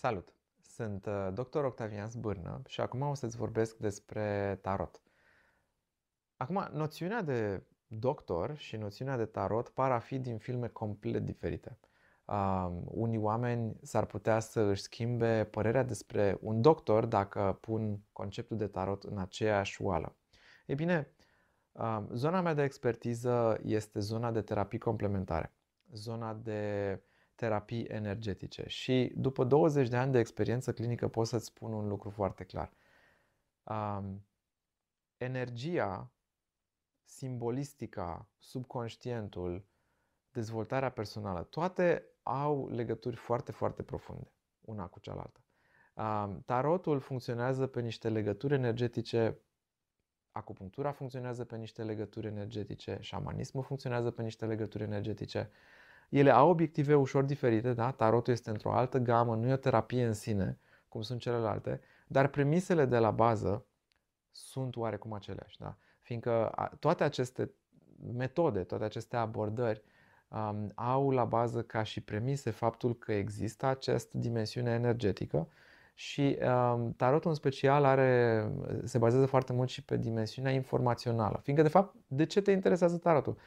Salut! Sunt uh, dr. Octavian Zbârnă și acum o să-ți vorbesc despre tarot. Acum, noțiunea de doctor și noțiunea de tarot par a fi din filme complet diferite. Um, unii oameni s-ar putea să își schimbe părerea despre un doctor dacă pun conceptul de tarot în aceeași oală. Ei bine, um, zona mea de expertiză este zona de terapii complementare, zona de uh, terapii energetice. Și după 20 de ani de experiență clinică pot să-ți spun un lucru foarte clar. Um, energia simbolistica, subconștientul, dezvoltarea personală, toate au legături foarte, foarte profunde, una cu cealaltă. Tarotul funcționează pe niște legături energetice, acupunctura funcționează pe niște legături energetice, șamanismul funcționează pe niște legături energetice, ele au obiective ușor diferite, da? tarotul este într-o altă gamă, nu e o terapie în sine, cum sunt celelalte, dar premisele de la bază sunt oarecum aceleași. Da? Fiindcă toate aceste metode, toate aceste abordări um, au la bază ca și premise faptul că există această dimensiune energetică și um, tarotul în special are, se bazează foarte mult și pe dimensiunea informațională. Fiindcă, de fapt, de ce te interesează tarotul?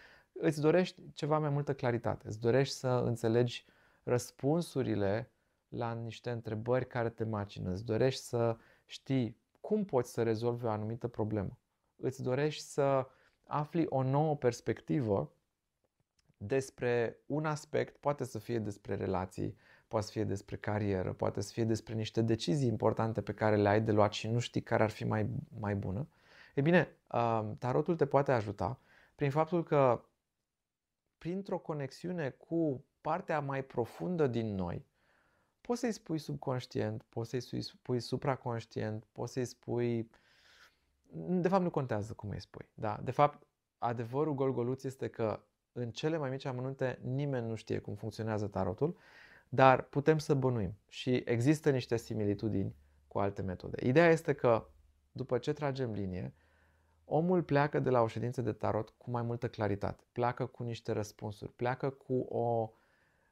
îți dorești ceva mai multă claritate, îți dorești să înțelegi răspunsurile la niște întrebări care te macină, îți dorești să știi cum poți să rezolvi o anumită problemă, îți dorești să afli o nouă perspectivă despre un aspect, poate să fie despre relații, poate să fie despre carieră, poate să fie despre niște decizii importante pe care le ai de luat și nu știi care ar fi mai, mai bună. E bine, uh, tarotul te poate ajuta prin faptul că printr-o conexiune cu partea mai profundă din noi, poți să-i spui subconștient, poți să-i spui supraconștient, poți să-i spui... De fapt, nu contează cum îi spui. Da? De fapt, adevărul golgoluț este că în cele mai mici amănunte nimeni nu știe cum funcționează tarotul, dar putem să bănuim și există niște similitudini cu alte metode. Ideea este că după ce tragem linie, Omul pleacă de la o ședință de tarot cu mai multă claritate, pleacă cu niște răspunsuri, pleacă cu o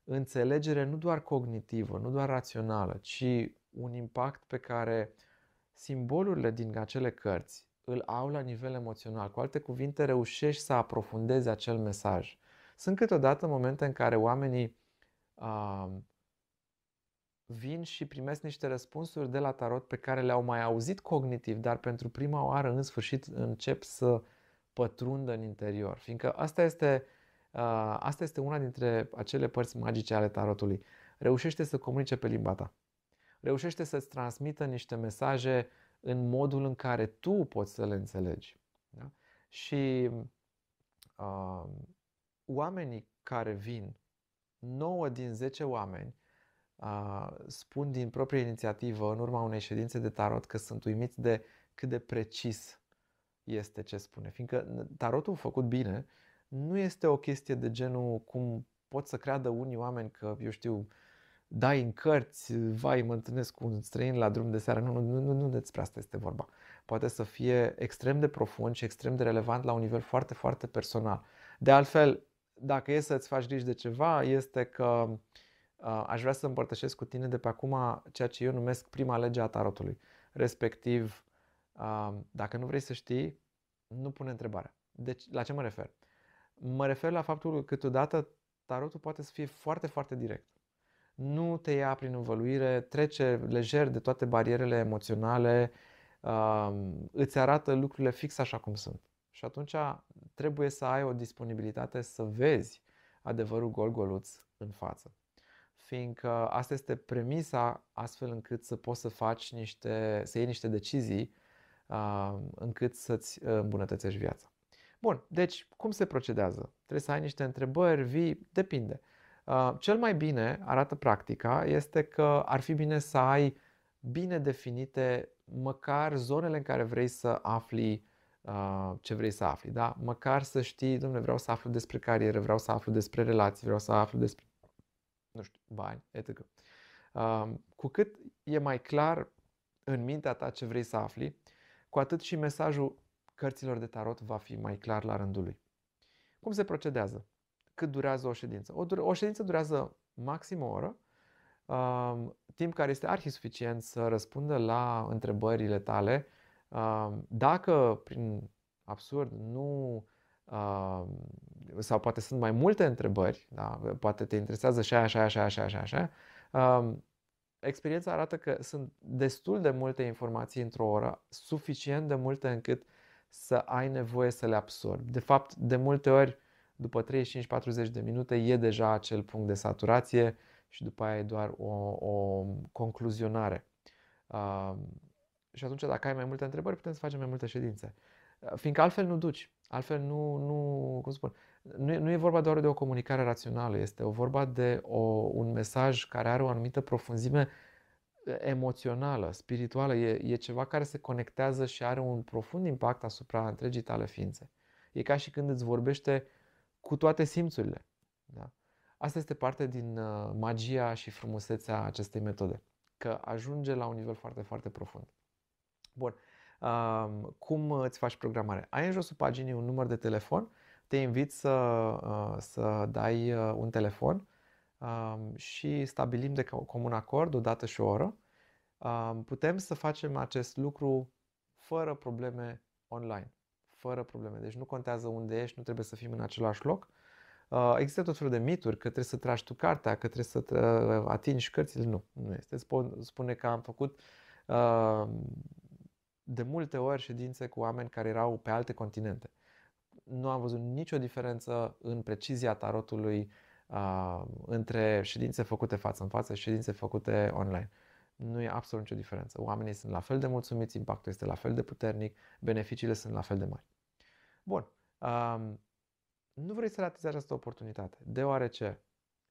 înțelegere nu doar cognitivă, nu doar rațională, ci un impact pe care simbolurile din acele cărți îl au la nivel emoțional. Cu alte cuvinte, reușești să aprofundezi acel mesaj. Sunt câteodată momente în care oamenii uh, vin și primesc niște răspunsuri de la tarot pe care le-au mai auzit cognitiv, dar pentru prima oară în sfârșit încep să pătrundă în interior. Fiindcă asta este, asta este una dintre acele părți magice ale tarotului. Reușește să comunice pe limba ta. Reușește să-ți transmită niște mesaje în modul în care tu poți să le înțelegi. Da? Și uh, oamenii care vin, 9 din 10 oameni, spun din proprie inițiativă, în urma unei ședințe de tarot, că sunt uimiți de cât de precis este ce spune. Fiindcă tarotul făcut bine nu este o chestie de genul cum pot să creadă unii oameni că, eu știu, dai în cărți, vai, mă întâlnesc cu un străin la drum de seară. Nu, nu, nu, nu despre asta este vorba. Poate să fie extrem de profund și extrem de relevant la un nivel foarte, foarte personal. De altfel, dacă e să-ți faci griji de ceva, este că uh, Uh, aș vrea să împărtășesc cu tine de pe acum ceea ce eu numesc prima lege a tarotului. Respectiv, uh, dacă nu vrei să știi, nu pune întrebarea. Deci, la ce mă refer? Mă refer la faptul că câteodată tarotul poate să fie foarte, foarte direct. Nu te ia prin învăluire, trece lejer de toate barierele emoționale, uh, îți arată lucrurile fix așa cum sunt. Și atunci trebuie să ai o disponibilitate să vezi adevărul gol-goluț în față fiindcă asta este premisa astfel încât să poți să faci niște, să iei niște decizii uh, încât să-ți uh, îmbunătățești viața. Bun, deci cum se procedează? Trebuie să ai niște întrebări, vii, depinde. Uh, cel mai bine, arată practica, este că ar fi bine să ai bine definite măcar zonele în care vrei să afli ce vrei să afli, da? Măcar să știi, domnule, vreau să aflu despre carieră, vreau să aflu despre relații, vreau să aflu despre nu știu, bani, etc. Cu cât e mai clar în mintea ta ce vrei să afli, cu atât și mesajul cărților de tarot va fi mai clar la rândul lui. Cum se procedează? Cât durează o ședință? O, o ședință durează maxim o oră, timp care este arhi suficient să răspundă la întrebările tale. Dacă, prin absurd, nu sau poate sunt mai multe întrebări, da? poate te interesează și aia, și aia, și aia, și aia, și aia, um, experiența arată că sunt destul de multe informații într-o oră, suficient de multe încât să ai nevoie să le absorbi. De fapt, de multe ori, după 35-40 de minute, e deja acel punct de saturație și după aia e doar o, o concluzionare. Um, și atunci, dacă ai mai multe întrebări, putem să facem mai multe ședințe. Fiindcă altfel nu duci. Altfel nu, nu cum spun, nu, nu e vorba doar de o comunicare rațională, este o vorba de o, un mesaj care are o anumită profunzime emoțională, spirituală, e, e ceva care se conectează și are un profund impact asupra întregii tale ființe. E ca și când îți vorbește cu toate simțurile. Da? Asta este parte din uh, magia și frumusețea acestei metode, că ajunge la un nivel foarte, foarte profund. Bun cum uh, îți faci programare. Ai în josul paginii un număr de telefon, te invit să, uh, să dai uh, un telefon și stabilim de comun acord o dată și o oră. Putem să facem acest lucru fără probleme online, fără probleme. Deci nu contează unde ești, nu trebuie să fim în același loc. Există tot felul de mituri că trebuie să tragi tu cartea, că trebuie să atingi cărțile. Nu, nu este. Spune că am făcut de multe ori ședințe cu oameni care erau pe alte continente. Nu am văzut nicio diferență în precizia tarotului uh, între ședințe făcute față în față și ședințe făcute online. Nu e absolut nicio diferență. Oamenii sunt la fel de mulțumiți, impactul este la fel de puternic, beneficiile sunt la fel de mari. Bun. Uh, nu vrei să ratezi această oportunitate, deoarece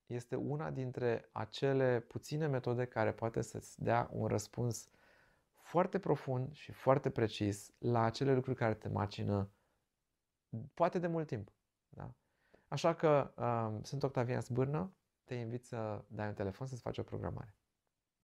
este una dintre acele puține metode care poate să-ți dea un răspuns foarte profund și foarte precis la acele lucruri care te macină poate de mult timp. Da? Așa că uh, sunt Octavian Sbârnă, te invit să dai un telefon să-ți faci o programare.